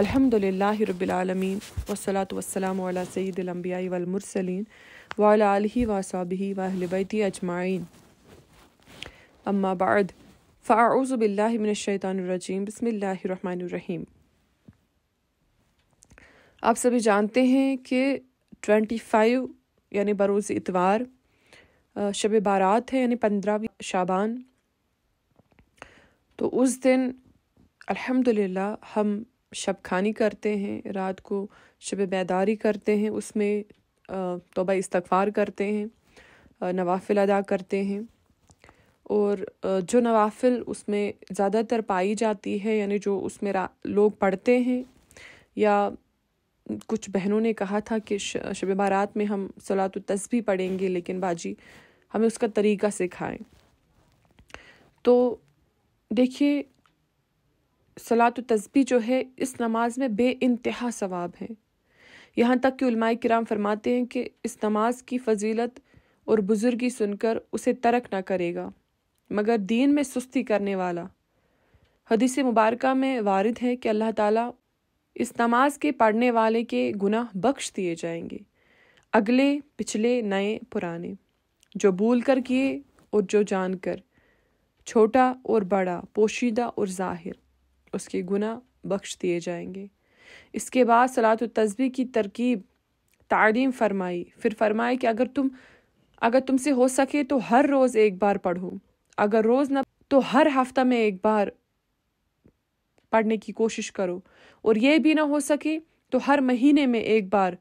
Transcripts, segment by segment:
अलहमदिल्ला रबालमीन वसलात वसलाम सैदम्बियाई वलमरसलिन वाली वसाबी वाहबैती अजमाइन अम्माबाद बाद फ़ाउज़बिल्लाशैतानरजीम बसमीम आप सभी जानते हैं कि ट्वेंटी फ़ाइव यानी बरोज़ इतवार शब बारात है यानी पंद्रहवीं शाबान तो उस दिन अल्हम्दुलिल्लाह हम शब खानी करते हैं रात को शब बैदारी करते हैं उसमें तोबा इस्तफ़ार करते हैं नवाफिल अदा करते हैं और जो नवाफिल उसमें ज़्यादातर पाई जाती है यानी जो उसमें लोग पढ़ते हैं या कुछ बहनों ने कहा था कि शब बारात में हम सलात तस्बी पढ़ेंगे लेकिन बाजी हमें उसका तरीका सिखाएं तो देखिए सलात तस्बी जो है इस नमाज में बे इंतहा सवाब है यहाँ तक कि उलमाए कराम फरमाते हैं कि इस नमाज की फजीलत और बुज़ुर्गी सुनकर उसे तरक ना करेगा मगर दीन में सुस्ती करने वाला हदीस मुबारक में वारद है कि अल्लाह ताला इस नमाज के पढ़ने वाले के गुनाह बख्श दिए जाएंगे अगले पिछले नए पुराने जो भूल कर किए और जो जानकर छोटा और बड़ा पोशीदा और जाहिर उसके गुना बख्श दिए जाएंगे इसके बाद सलात तस्बी की तरकीब तालीम फरमाई फिर फरमाए कि अगर तुम अगर तुमसे हो सके तो हर रोज़ एक बार पढ़ो अगर रोज़ ना तो हर हफ्ता में एक बार पढ़ने की कोशिश करो और ये भी ना हो सके तो हर महीने में एक बार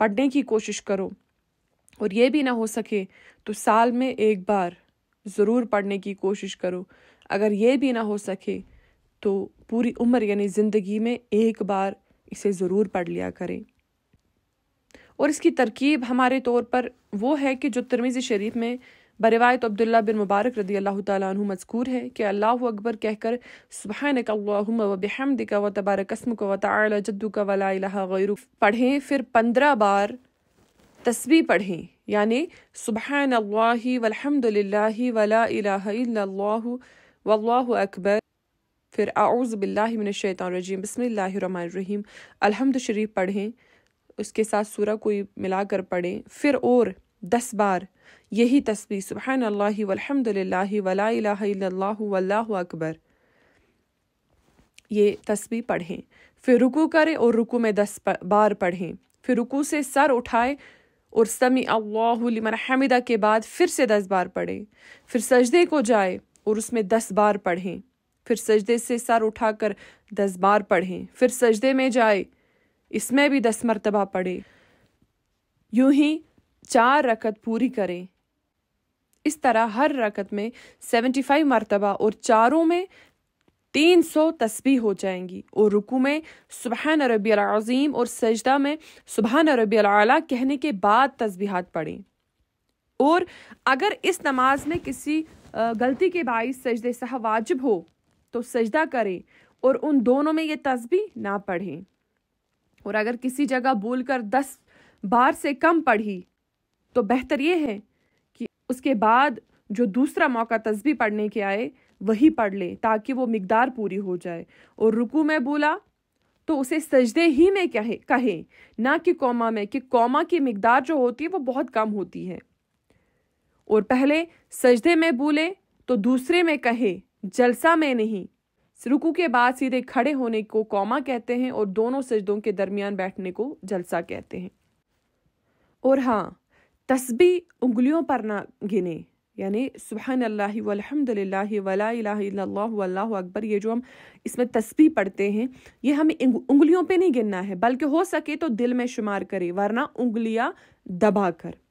पढ़ने की कोशिश करो और ये भी ना हो सके तो साल में एक बार ज़रूर पढ़ने की कोशिश करो अगर ये भी ना हो सके तो पूरी उम्र यानी ज़िंदगी में एक बार इसे ज़रूर पढ़ लिया करें और इसकी तरकीब हमारे तौर पर वो है कि जो तरमीज़ शरीफ में बरवायत अब्दुल्ला बिन मुबारक रदी अल्लाह तु मजकूर है कि अल्लाह अकबर कहकर सुबहानकम वबहमद का व कस्म को व जद्दू का वला पढ़ें फिर पंद्रह बार तस्वीर पढ़ें यानि सुबह नल्ला वलहमदिल्ला वला इलाह अकबर फिर आउज़बिल्लिमिनशैतरजीम बसमीम अलहमद शरीफ पढ़ें उसके साथ सूर कोई मिला कर पढ़ें फिर और दस बार यही तस्वीर सुबहान अल्लाह वलहमदिल्ला अकबर ये तस्वीर पढ़ें फिर रुकू करें और रुकू में दस बार पढ़ें फिर रुकू से सर उठाए और समी अल्लाहमन हमिदा के बाद फिर से दस बार पढ़ें फिर सजदे को जाए और उसमें दस बार पढ़ें फिर सजदे से सर उठाकर दस बार पढ़ें फिर सजदे में जाए इसमें भी दस मरतबा पढ़े यूं ही चार रकत पूरी करें इस तरह हर रकत में सेवेंटी फाइव मरतबा और चारों में तीन सौ तस्बी हो जाएंगी और रुकू में सुबहान रबी अज़ीम और सजदा में सुबहान रबी अला कहने के बाद तस्बीहात पढ़ें और अगर इस नमाज में किसी गलती के बायस सजद सह वाजिब हो तो सजदा करें और उन दोनों में ये तस्बी ना पढ़ें और अगर किसी जगह बोल कर दस बार से कम पढ़ी तो बेहतर ये है कि उसके बाद जो दूसरा मौका तस्बी पढ़ने के आए वही पढ़ ले ताकि वो मकदार पूरी हो जाए और रुकू में बोला तो उसे सजदे ही में कहे कहें ना कि कौमा में कि कौमा की मकदार जो होती है वो बहुत कम होती है और पहले सजदे में बोले तो दूसरे में कहे जलसा में नहीं रुकू के बाद सीधे खड़े होने को कौमा कहते हैं और दोनों सजदों के दरमियान बैठने को जलसा कहते हैं और हाँ तस्बी उंगलियों पर ना गिने यानी सुबहान अल्लाह अकबर ये जो हम इसमें तस्बी पढ़ते हैं ये हमें उंगलियों पे नहीं गिनना है बल्कि हो सके तो दिल में शुमार करें वरना उंगलियां कर